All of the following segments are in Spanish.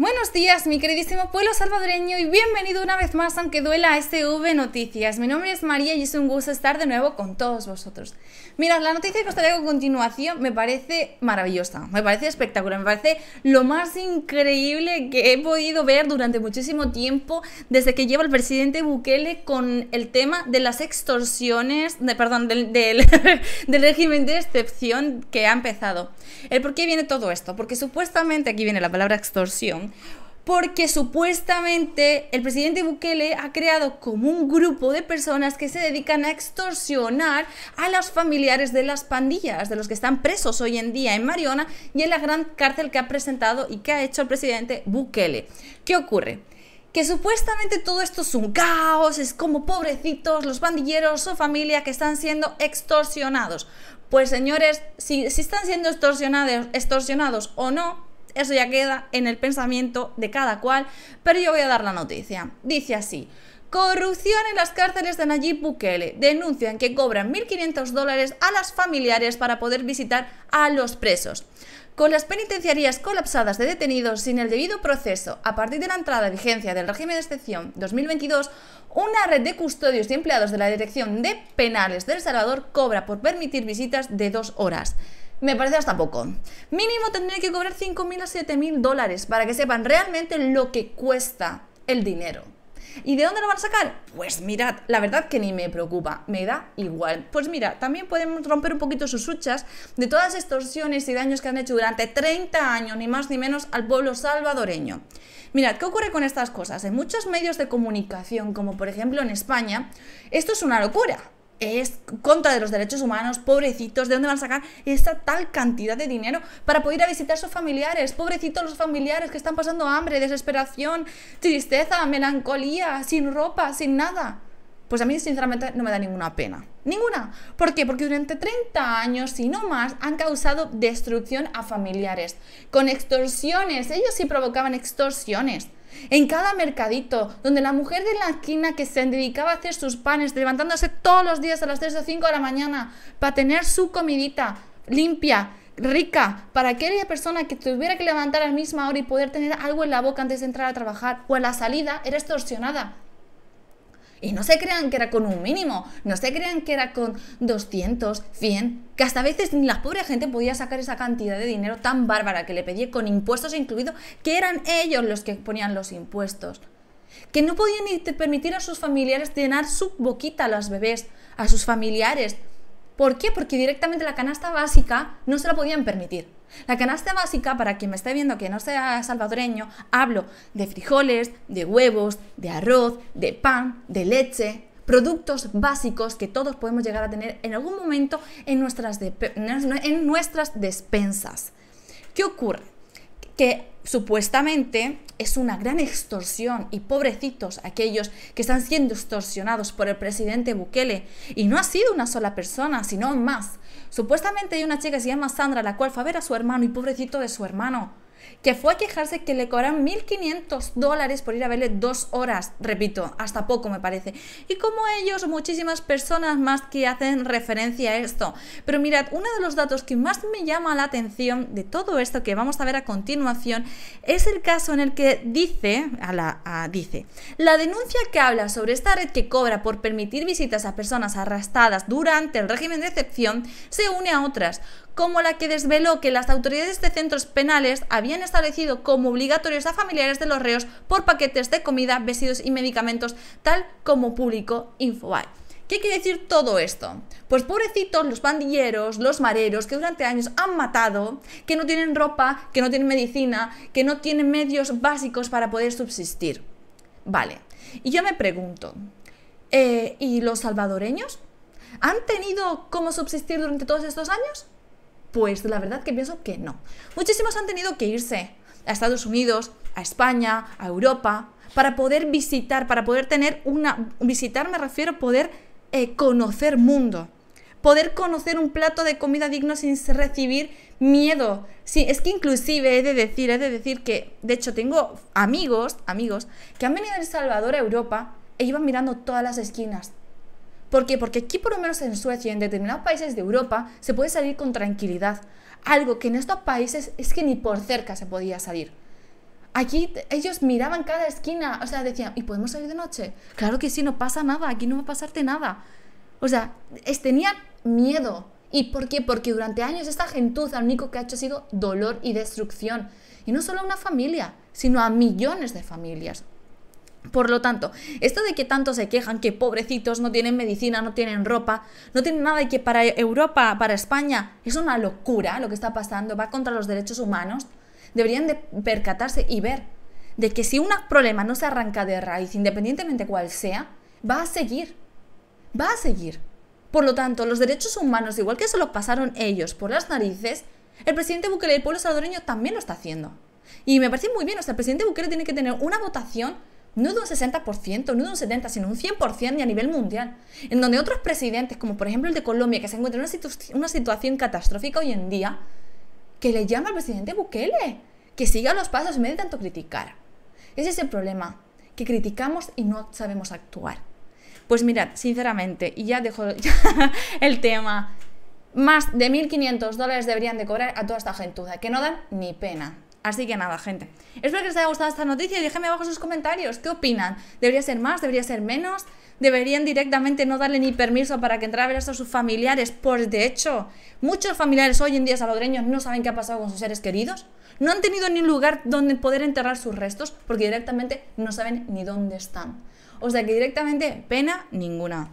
Buenos días, mi queridísimo pueblo salvadoreño y bienvenido una vez más, aunque duela a SV este Noticias. Mi nombre es María y es un gusto estar de nuevo con todos vosotros. Mira, la noticia que os traigo a continuación me parece maravillosa, me parece espectacular, me parece lo más increíble que he podido ver durante muchísimo tiempo desde que lleva el presidente Bukele con el tema de las extorsiones, perdón, del, régimen de excepción que ha empezado. ¿El por qué viene todo esto? Porque supuestamente, aquí viene la palabra extorsión, porque supuestamente el presidente Bukele ha creado como un grupo de personas que se dedican a extorsionar a los familiares de las pandillas, de los que están presos hoy en día en Mariona y en la gran cárcel que ha presentado y que ha hecho el presidente Bukele. ¿Qué ocurre? que supuestamente todo esto es un caos, es como pobrecitos, los pandilleros o familia que están siendo extorsionados. Pues señores, si, están siendo extorsionados o no, eso ya queda en el pensamiento de cada cual, pero yo voy a dar la noticia. Dice así. Corrupción en las cárceles de Nayib Bukele. Denuncian que cobran 1.500 dólares a las familiares para poder visitar a los presos. Con las penitenciarías colapsadas de detenidos sin el debido proceso, a partir de la entrada a vigencia del régimen de excepción 2022, una red de custodios y empleados de la Dirección de Penales del Salvador cobra por permitir visitas de dos horas me parece hasta poco. Mínimo tendría que cobrar 5.000 a 7.000 dólares para que sepan realmente lo que cuesta el dinero. ¿Y de dónde lo van a sacar? Pues mirad, la verdad que ni me preocupa, me da igual. Pues mira, también podemos romper un poquito sus huchas de todas las extorsiones y daños que han hecho durante 30 años, ni más ni menos, al pueblo salvadoreño. Mirad, ¿qué ocurre con estas cosas? En muchos medios de comunicación, como por ejemplo en España, esto es una locura es contra de los derechos humanos, pobrecitos, ¿de dónde van a sacar esta tal cantidad de dinero para poder ir a visitar a sus familiares? Pobrecitos los familiares que están pasando hambre, desesperación, tristeza, melancolía, sin ropa, sin nada. Pues a mí sinceramente no me da ninguna pena. Ninguna. ¿Por qué? Porque durante 30 años, y no más, han causado destrucción a familiares. Con extorsiones. Ellos sí provocaban extorsiones en cada mercadito, donde la mujer de la esquina que se dedicaba a hacer sus panes, levantándose todos los días a las 3 o 5 de la mañana para tener su comidita limpia, rica, para aquella persona que tuviera que levantar a la misma hora y poder tener algo en la boca antes de entrar a trabajar, o a la salida, era extorsionada. Y no se crean que era con un mínimo, no se crean que era con 200, 100, que hasta a veces la pobre gente podía sacar esa cantidad de dinero tan bárbara que le pedí con impuestos incluidos, que eran ellos los que ponían los impuestos. Que no podían ni permitir a sus familiares llenar su boquita a los bebés, a sus familiares, ¿Por qué? Porque directamente la canasta básica no se la podían permitir. La canasta básica, para quien me esté viendo que no sea salvadoreño, hablo de frijoles, de huevos, de arroz, de pan, de leche, productos básicos que todos podemos llegar a tener en algún momento en nuestras, en nuestras despensas. ¿Qué ocurre? Que supuestamente es una gran extorsión y pobrecitos aquellos que están siendo extorsionados por el presidente Bukele. Y no ha sido una sola persona, sino más. Supuestamente hay una chica que se llama Sandra, la cual fue a ver a su hermano y pobrecito de su hermano que fue a quejarse que le cobran 1.500 dólares por ir a verle dos horas, repito, hasta poco me parece. Y como ellos, muchísimas personas más que hacen referencia a esto. Pero mirad, uno de los datos que más me llama la atención de todo esto que vamos a ver a continuación es el caso en el que dice, a la, dice, la denuncia que habla sobre esta red que cobra por permitir visitas a personas arrastradas durante el régimen de excepción se une a otras, como la que desveló que las autoridades de centros penales habían han establecido como obligatorios a familiares de los reos por paquetes de comida, vestidos y medicamentos, tal como publicó Infobae. ¿Qué quiere decir todo esto? Pues pobrecitos los pandilleros, los mareros que durante años han matado, que no tienen ropa, que no tienen medicina, que no tienen medios básicos para poder subsistir. Vale, y yo me pregunto, eh, ¿y los salvadoreños? ¿Han tenido cómo subsistir durante todos estos años? Pues la verdad que pienso que no. Muchísimos han tenido que irse a Estados Unidos, a España, a Europa, para poder visitar, para poder tener una... Visitar me refiero a poder eh, conocer mundo, poder conocer un plato de comida digno sin recibir miedo. Sí, es que inclusive he de decir, he de decir que, de hecho, tengo amigos, amigos, que han venido de El Salvador a Europa e iban mirando todas las esquinas, ¿Por qué? Porque aquí, por lo menos en Suecia, en determinados países de Europa, se puede salir con tranquilidad. Algo que en estos países es que ni por cerca se podía salir. Aquí ellos miraban cada esquina, o sea, decían, ¿y podemos salir de noche? Claro que sí, no pasa nada, aquí no va a pasarte nada. O sea, es, tenían miedo. ¿Y por qué? Porque durante años esta gentuza lo único que ha hecho ha sido dolor y destrucción. Y no solo a una familia, sino a millones de familias. Por lo tanto, esto de que tanto se quejan, que pobrecitos no tienen medicina, no tienen ropa, no tienen nada y que para Europa, para España, es una locura lo que está pasando, va contra los derechos humanos, deberían de percatarse y ver de que si un problema no se arranca de raíz, independientemente cuál sea, va a seguir, va a seguir. Por lo tanto, los derechos humanos, igual que se lo pasaron ellos por las narices, el presidente Bukele y el pueblo salvadoreño también lo está haciendo. Y me parece muy bien, o sea, el presidente Bukele tiene que tener una votación no de un 60%, no de un 70%, sino un 100% y a nivel mundial, en donde otros presidentes, como por ejemplo el de Colombia, que se encuentra en una, situación catastrófica hoy en día, que le llama al presidente Bukele, que siga los pasos en vez de tanto criticar. Ese es el problema, que criticamos y no sabemos actuar. Pues mirad, sinceramente, y ya dejo el tema, más de 1.500 dólares deberían de cobrar a toda esta gentuza, que no dan ni pena. Así que nada, gente. Espero que les haya gustado esta noticia y déjenme abajo sus comentarios. ¿Qué opinan? ¿Debería ser más? ¿Debería ser menos? ¿Deberían directamente no darle ni permiso para que entrara a ver a sus familiares? Pues de hecho, muchos familiares hoy en día salodreños no saben qué ha pasado con sus seres queridos. No han tenido ni lugar donde poder enterrar sus restos porque directamente no saben ni dónde están. O sea que directamente pena ninguna.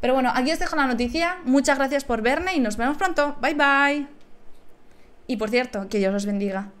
Pero bueno, aquí os dejo la noticia. Muchas gracias por verme y nos vemos pronto. Bye bye. Y por cierto, que Dios os bendiga.